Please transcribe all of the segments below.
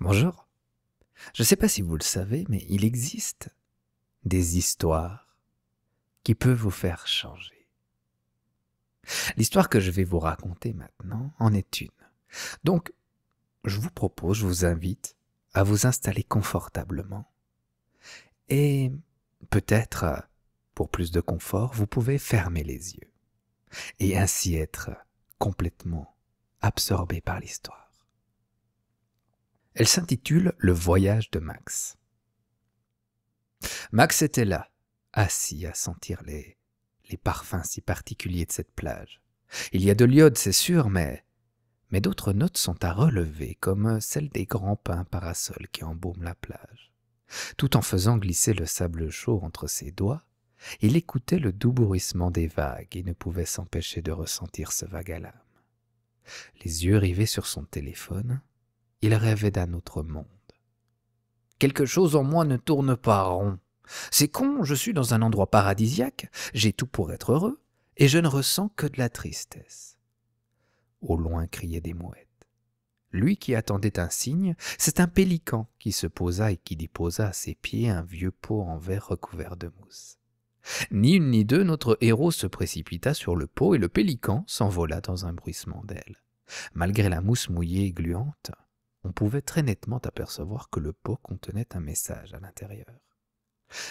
Bonjour. Je ne sais pas si vous le savez, mais il existe des histoires qui peuvent vous faire changer. L'histoire que je vais vous raconter maintenant en est une. Donc, je vous propose, je vous invite à vous installer confortablement. Et peut-être, pour plus de confort, vous pouvez fermer les yeux et ainsi être complètement absorbé par l'histoire. Elle s'intitule Le voyage de Max. Max était là, assis à sentir les, les parfums si particuliers de cette plage. Il y a de l'iode, c'est sûr, mais, mais d'autres notes sont à relever, comme celles des grands pins parasols qui embaument la plage. Tout en faisant glisser le sable chaud entre ses doigts, il écoutait le doux bruissement des vagues et ne pouvait s'empêcher de ressentir ce vague à l'âme. Les yeux rivés sur son téléphone, il rêvait d'un autre monde. Quelque chose en moi ne tourne pas rond. C'est con, je suis dans un endroit paradisiaque, j'ai tout pour être heureux, et je ne ressens que de la tristesse. Au loin criaient des mouettes. Lui qui attendait un signe, c'est un pélican qui se posa et qui déposa à ses pieds un vieux pot en verre recouvert de mousse. Ni une ni deux, notre héros se précipita sur le pot et le pélican s'envola dans un bruissement d'ailes. Malgré la mousse mouillée et gluante, on pouvait très nettement apercevoir que le pot contenait un message à l'intérieur.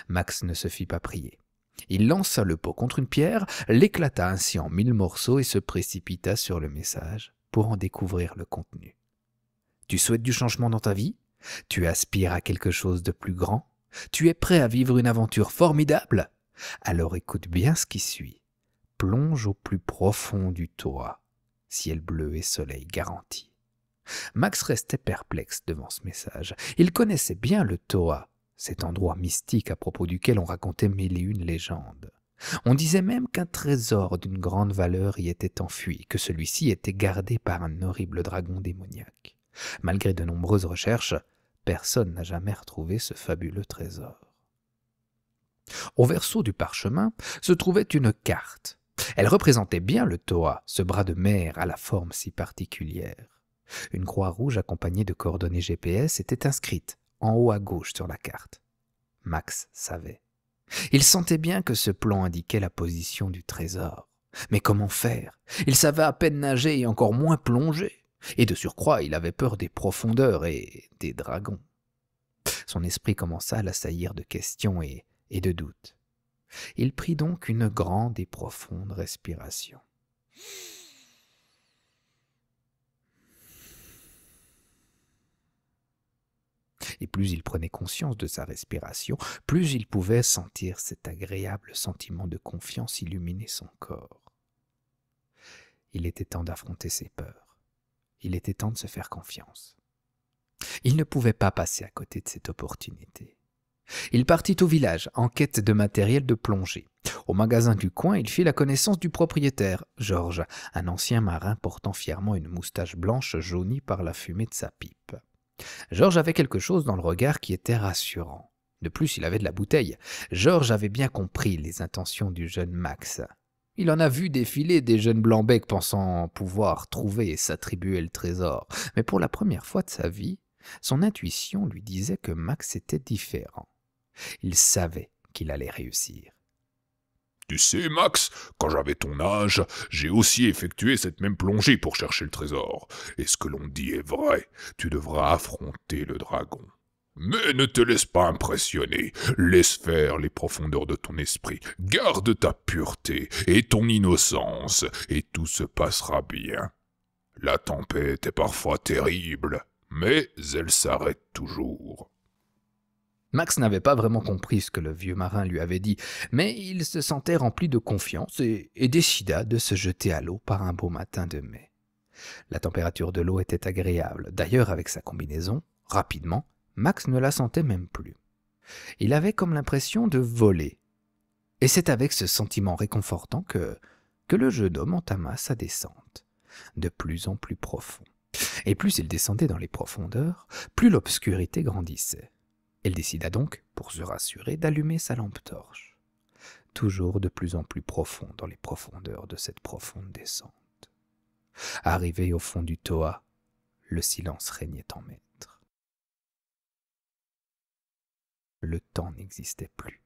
Max ne se fit pas prier. Il lança le pot contre une pierre, l'éclata ainsi en mille morceaux et se précipita sur le message pour en découvrir le contenu. Tu souhaites du changement dans ta vie Tu aspires à quelque chose de plus grand Tu es prêt à vivre une aventure formidable Alors écoute bien ce qui suit. Plonge au plus profond du toit, ciel bleu et soleil garanti. Max restait perplexe devant ce message. Il connaissait bien le Toa, cet endroit mystique à propos duquel on racontait mille et une légendes. On disait même qu'un trésor d'une grande valeur y était enfui, que celui-ci était gardé par un horrible dragon démoniaque. Malgré de nombreuses recherches, personne n'a jamais retrouvé ce fabuleux trésor. Au verso du parchemin se trouvait une carte. Elle représentait bien le Toa, ce bras de mer à la forme si particulière. Une croix rouge accompagnée de coordonnées GPS était inscrite en haut à gauche sur la carte. Max savait. Il sentait bien que ce plan indiquait la position du trésor. Mais comment faire Il savait à peine nager et encore moins plonger. Et de surcroît, il avait peur des profondeurs et des dragons. Son esprit commença à l'assaillir de questions et, et de doutes. Il prit donc une grande et profonde respiration. et plus il prenait conscience de sa respiration, plus il pouvait sentir cet agréable sentiment de confiance illuminer son corps. Il était temps d'affronter ses peurs. Il était temps de se faire confiance. Il ne pouvait pas passer à côté de cette opportunité. Il partit au village en quête de matériel de plongée. Au magasin du coin, il fit la connaissance du propriétaire, Georges, un ancien marin portant fièrement une moustache blanche jaunie par la fumée de sa pipe. Georges avait quelque chose dans le regard qui était rassurant. De plus, il avait de la bouteille. Georges avait bien compris les intentions du jeune Max. Il en a vu défiler des jeunes blancs-becs pensant pouvoir trouver et s'attribuer le trésor. Mais pour la première fois de sa vie, son intuition lui disait que Max était différent. Il savait qu'il allait réussir. Tu sais, Max, quand j'avais ton âge, j'ai aussi effectué cette même plongée pour chercher le trésor. Et ce que l'on dit est vrai, tu devras affronter le dragon. Mais ne te laisse pas impressionner, laisse faire les profondeurs de ton esprit, garde ta pureté et ton innocence, et tout se passera bien. La tempête est parfois terrible, mais elle s'arrête toujours. Max n'avait pas vraiment compris ce que le vieux marin lui avait dit, mais il se sentait rempli de confiance et, décida de se jeter à l'eau par un beau matin de mai. La température de l'eau était agréable, d'ailleurs avec sa combinaison, rapidement, Max ne la sentait même plus. Il avait comme l'impression de voler. Et c'est avec ce sentiment réconfortant que, que le jeune homme entama sa descente, de plus en plus profond. Et plus il descendait dans les profondeurs, plus l'obscurité grandissait. Elle décida donc, pour se rassurer, d'allumer sa lampe torche, toujours de plus en plus profond dans les profondeurs de cette profonde descente. Arrivé au fond du Toa, le silence régnait en maître. Le temps n'existait plus.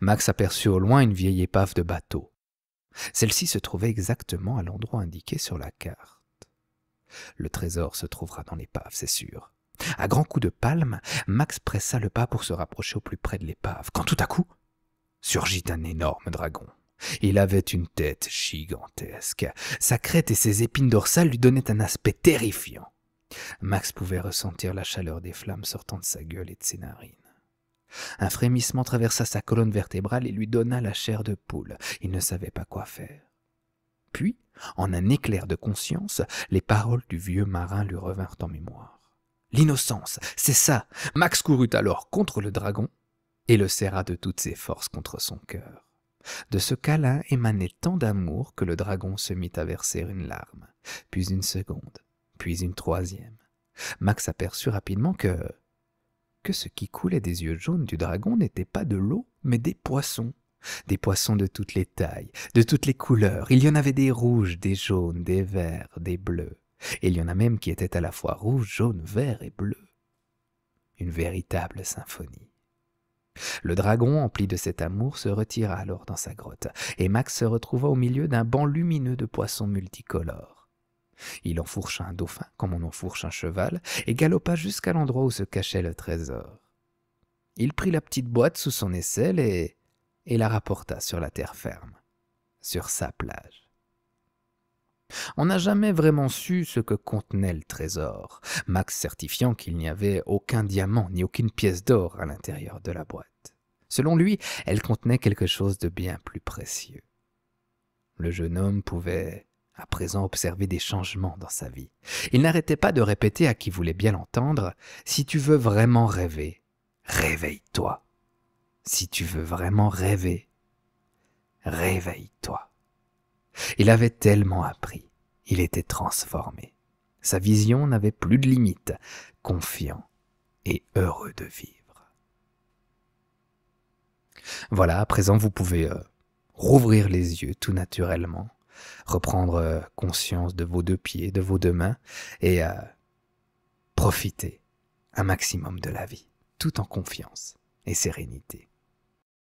Max aperçut au loin une vieille épave de bateau. Celle-ci se trouvait exactement à l'endroit indiqué sur la carte. Le trésor se trouvera dans l'épave, c'est sûr, à grands coups de palme, Max pressa le pas pour se rapprocher au plus près de l'épave, quand tout à coup surgit un énorme dragon. Il avait une tête gigantesque. Sa crête et ses épines dorsales lui donnaient un aspect terrifiant. Max pouvait ressentir la chaleur des flammes sortant de sa gueule et de ses narines. Un frémissement traversa sa colonne vertébrale et lui donna la chair de poule. Il ne savait pas quoi faire. Puis, en un éclair de conscience, les paroles du vieux marin lui revinrent en mémoire. L'innocence, c'est ça. Max courut alors contre le dragon et le serra de toutes ses forces contre son cœur. De ce câlin émanait tant d'amour que le dragon se mit à verser une larme, puis une seconde, puis une troisième. Max aperçut rapidement que que ce qui coulait des yeux jaunes du dragon n'était pas de l'eau, mais des poissons. Des poissons de toutes les tailles, de toutes les couleurs. Il y en avait des rouges, des jaunes, des verts, des bleus et il y en a même qui étaient à la fois rouges, jaunes, verts et bleus. Une véritable symphonie. Le dragon, empli de cet amour, se retira alors dans sa grotte, et Max se retrouva au milieu d'un banc lumineux de poissons multicolores. Il enfourcha un dauphin comme on enfourche un cheval, et galopa jusqu'à l'endroit où se cachait le trésor. Il prit la petite boîte sous son aisselle et, et la rapporta sur la terre ferme, sur sa plage on n'a jamais vraiment su ce que contenait le trésor, Max certifiant qu'il n'y avait aucun diamant ni aucune pièce d'or à l'intérieur de la boîte. Selon lui, elle contenait quelque chose de bien plus précieux. Le jeune homme pouvait à présent observer des changements dans sa vie. Il n'arrêtait pas de répéter à qui voulait bien l'entendre Si tu veux vraiment rêver, réveille-toi. Si tu veux vraiment rêver, réveille-toi. Il avait tellement appris. Il était transformé. Sa vision n'avait plus de limites, confiant et heureux de vivre. Voilà, à présent vous pouvez euh, rouvrir les yeux tout naturellement, reprendre euh, conscience de vos deux pieds, de vos deux mains, et euh, profiter un maximum de la vie, tout en confiance et sérénité.